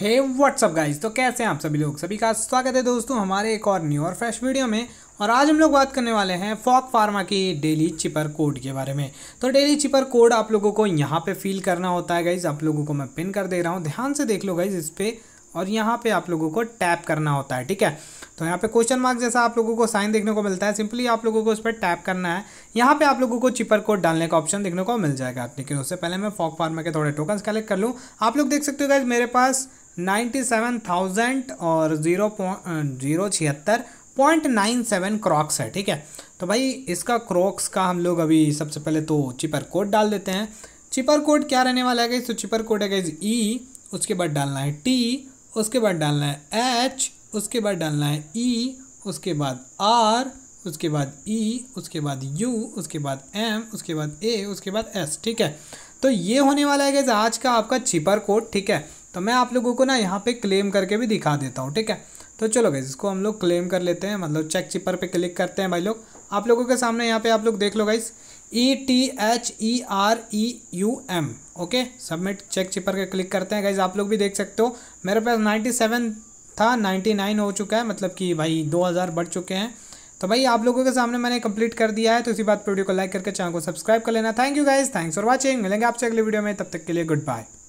हे WhatsApp guys तो कैसे हैं आप सभी लोग सभी का स्वागत है दोस्तों हमारे एक और न्यू और फ्रेश वीडियो में और आज हम लोग बात करने वाले हैं फॉक फार्मा की डेली चिपर कोड के बारे में तो डेली चिपर कोड आप लोगों को यहाँ पे फील करना होता है गाइज़ आप लोगों को मैं पिन कर दे रहा हूँ ध्यान से देख लो गाइज़ इस पर और यहाँ पर आप लोगों को टैप करना होता है ठीक है तो यहाँ पे क्वेश्चन मार्क जैसा आप लोगों को साइन देखने को मिलता है सिंपली आप लोगों को उस पर टैप करना है यहाँ पे आप लोगों को चिपर कोड डालने का ऑप्शन देखने को मिल जाएगा लेकिन उससे पहले मैं फॉक फार्मा के थोड़े टोकन्स कलेक्ट कर लूँ आप लोग देख सकते हो गाइज मेरे पास नाइन्टी सेवन थाउजेंड और ज़ीरो पॉइंट ज़ीरो छिहत्तर पॉइंट नाइन सेवन क्रॉक्स है ठीक है तो भाई इसका क्रॉक्स का हम लोग अभी सबसे पहले तो चिपर कोड डाल देते हैं चिपर कोड क्या रहने वाला है गई तो चिपर कोड है गई ई e, उसके बाद डालना है टी उसके बाद डालना है एच उसके बाद डालना है ई e, उसके बाद आर उसके बाद ई e, उसके बाद यू उसके बाद एम उसके बाद ए उसके बाद एस ठीक है तो ये होने वाला है गैस आज का आपका चिपर कोड ठीक है तो मैं आप लोगों को ना यहाँ पे क्लेम करके भी दिखा देता हूँ ठीक है तो चलो गाइज इसको हम लोग क्लेम कर लेते हैं मतलब चेक चिपर पे क्लिक करते हैं भाई लोग आप लोगों के सामने यहाँ पे आप लोग देख लो guys E T H E R E U M okay submit check cipher के क्लिक करते हैं गाइज आप लोग भी देख सकते हो मेरे पास नाइन्टी सेवन था नाइन्टी नाइन हो चुका है मतलब कि भाई दो हज़ार बढ़ चुके हैं तो भाई आप लोगों के सामने मैंने कंप्लीट कर दिया है तो इसी बात पर वीडियो को लाइक करके चैनल को सब्सक्राइब कर लेना thank you guys thanks for watching मिलेंगे आपसे अगले वीडियो में तब तक के लिए गुड बाय